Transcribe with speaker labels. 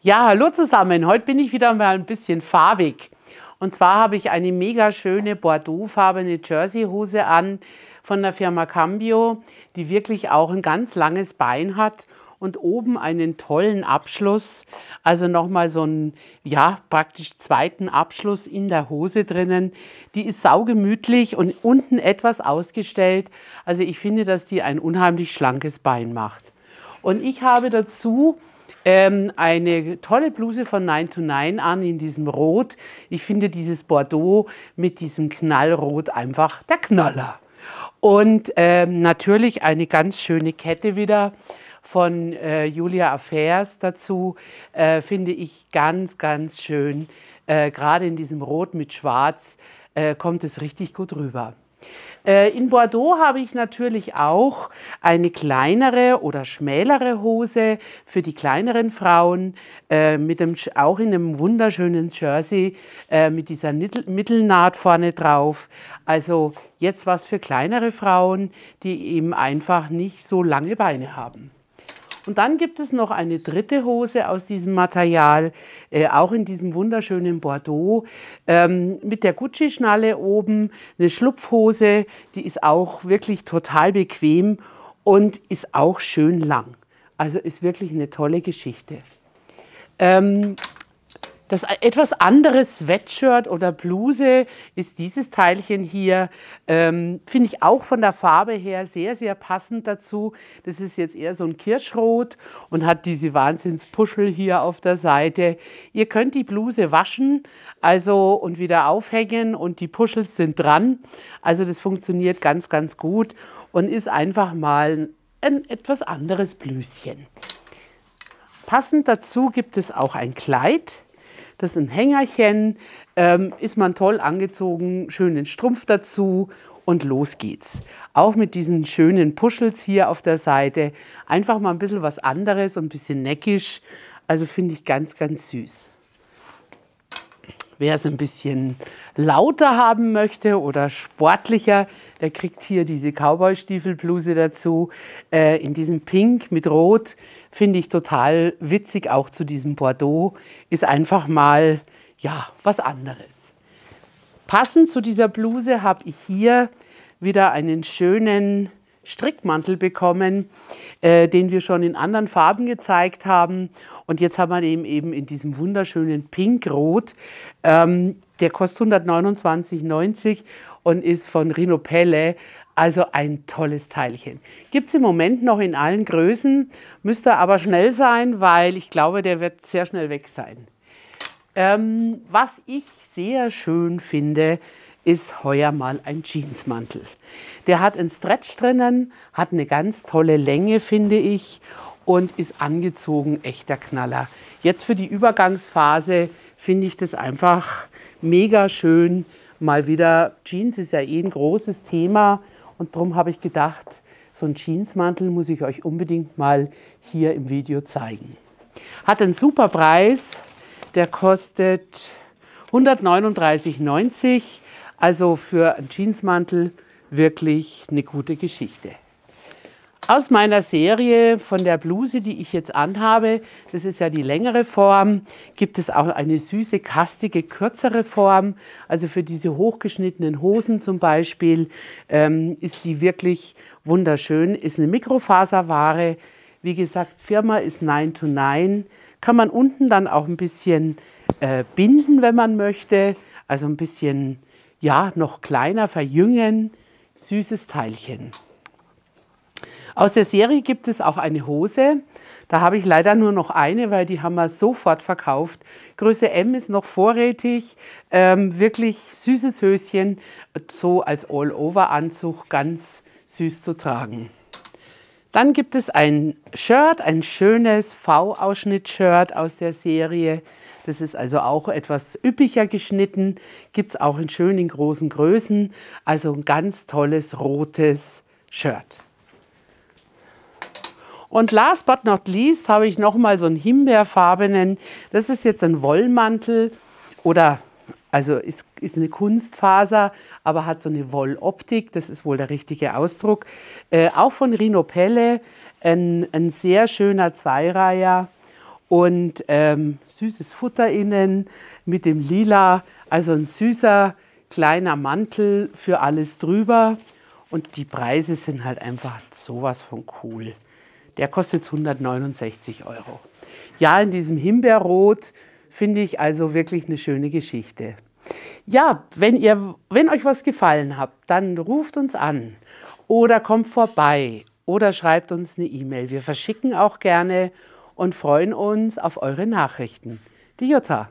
Speaker 1: Ja, hallo zusammen. Heute bin ich wieder mal ein bisschen farbig. Und zwar habe ich eine mega schöne Bordeaux-farbene Jersey-Hose an von der Firma Cambio, die wirklich auch ein ganz langes Bein hat und oben einen tollen Abschluss. Also nochmal so einen, ja, praktisch zweiten Abschluss in der Hose drinnen. Die ist saugemütlich und unten etwas ausgestellt. Also ich finde, dass die ein unheimlich schlankes Bein macht. Und ich habe dazu ähm, eine tolle Bluse von 9 to 9 an in diesem Rot. Ich finde dieses Bordeaux mit diesem Knallrot einfach der Knaller. Und ähm, natürlich eine ganz schöne Kette wieder von äh, Julia Affairs dazu, äh, finde ich ganz, ganz schön. Äh, Gerade in diesem Rot mit Schwarz äh, kommt es richtig gut rüber. Äh, in Bordeaux habe ich natürlich auch eine kleinere oder schmälere Hose für die kleineren Frauen, äh, mit dem, auch in einem wunderschönen Jersey äh, mit dieser Mittelnaht vorne drauf. Also jetzt was für kleinere Frauen, die eben einfach nicht so lange Beine haben. Und dann gibt es noch eine dritte Hose aus diesem Material, äh, auch in diesem wunderschönen Bordeaux, ähm, mit der Gucci-Schnalle oben, eine Schlupfhose, die ist auch wirklich total bequem und ist auch schön lang. Also ist wirklich eine tolle Geschichte. Ähm, das äh, etwas andere Sweatshirt oder Bluse ist dieses Teilchen hier, ähm, finde ich auch von der Farbe her sehr, sehr passend dazu. Das ist jetzt eher so ein Kirschrot und hat diese Wahnsinnspuschel hier auf der Seite. Ihr könnt die Bluse waschen also und wieder aufhängen und die Puschels sind dran. Also das funktioniert ganz, ganz gut und ist einfach mal ein etwas anderes Blüschen. Passend dazu gibt es auch ein Kleid. Das ist ein Hängerchen, ähm, ist man toll angezogen, schönen Strumpf dazu und los geht's. Auch mit diesen schönen Puschels hier auf der Seite. Einfach mal ein bisschen was anderes und ein bisschen neckisch. Also finde ich ganz, ganz süß. Wer es ein bisschen lauter haben möchte oder sportlicher, der kriegt hier diese cowboy stiefelbluse dazu. Äh, in diesem Pink mit Rot finde ich total witzig, auch zu diesem Bordeaux. Ist einfach mal, ja, was anderes. Passend zu dieser Bluse habe ich hier wieder einen schönen Strickmantel bekommen, äh, den wir schon in anderen Farben gezeigt haben. Und jetzt haben wir ihn eben in diesem wunderschönen Pinkrot. Ähm, der kostet 129,90 und ist von Rinopelle. Also ein tolles Teilchen. Gibt es im Moment noch in allen Größen, müsste aber schnell sein, weil ich glaube, der wird sehr schnell weg sein. Ähm, was ich sehr schön finde, ist heuer mal ein Jeansmantel. Der hat einen Stretch drinnen, hat eine ganz tolle Länge, finde ich, und ist angezogen, echter Knaller. Jetzt für die Übergangsphase finde ich das einfach mega schön. Mal wieder, Jeans ist ja eh ein großes Thema und darum habe ich gedacht, so ein Jeansmantel muss ich euch unbedingt mal hier im Video zeigen. Hat einen super Preis, der kostet 139,90 Euro. Also für einen Jeansmantel wirklich eine gute Geschichte. Aus meiner Serie von der Bluse, die ich jetzt anhabe, das ist ja die längere Form, gibt es auch eine süße, kastige, kürzere Form. Also für diese hochgeschnittenen Hosen zum Beispiel ähm, ist die wirklich wunderschön. Ist eine Mikrofaserware. Wie gesagt, Firma ist 9 to 9. Kann man unten dann auch ein bisschen äh, binden, wenn man möchte. Also ein bisschen ja noch kleiner verjüngen, süßes Teilchen. Aus der Serie gibt es auch eine Hose. Da habe ich leider nur noch eine, weil die haben wir sofort verkauft. Größe M ist noch vorrätig. Ähm, wirklich süßes Höschen, so als All-Over-Anzug ganz süß zu tragen. Dann gibt es ein Shirt, ein schönes V-Ausschnitt-Shirt aus der Serie. Das ist also auch etwas üppiger geschnitten, gibt es auch in schönen großen Größen. Also ein ganz tolles rotes Shirt. Und last but not least habe ich nochmal so einen Himbeerfarbenen. Das ist jetzt ein Wollmantel oder also ist, ist eine Kunstfaser, aber hat so eine Wolloptik, das ist wohl der richtige Ausdruck. Äh, auch von Rino Pelle, ein, ein sehr schöner Zweireiher und ähm, süßes Futter innen mit dem Lila, also ein süßer kleiner Mantel für alles drüber. Und die Preise sind halt einfach sowas von cool. Der kostet 169 Euro. Ja, in diesem Himbeerrot Finde ich also wirklich eine schöne Geschichte. Ja, wenn, ihr, wenn euch was gefallen hat, dann ruft uns an oder kommt vorbei oder schreibt uns eine E-Mail. Wir verschicken auch gerne und freuen uns auf eure Nachrichten. Die Jutta.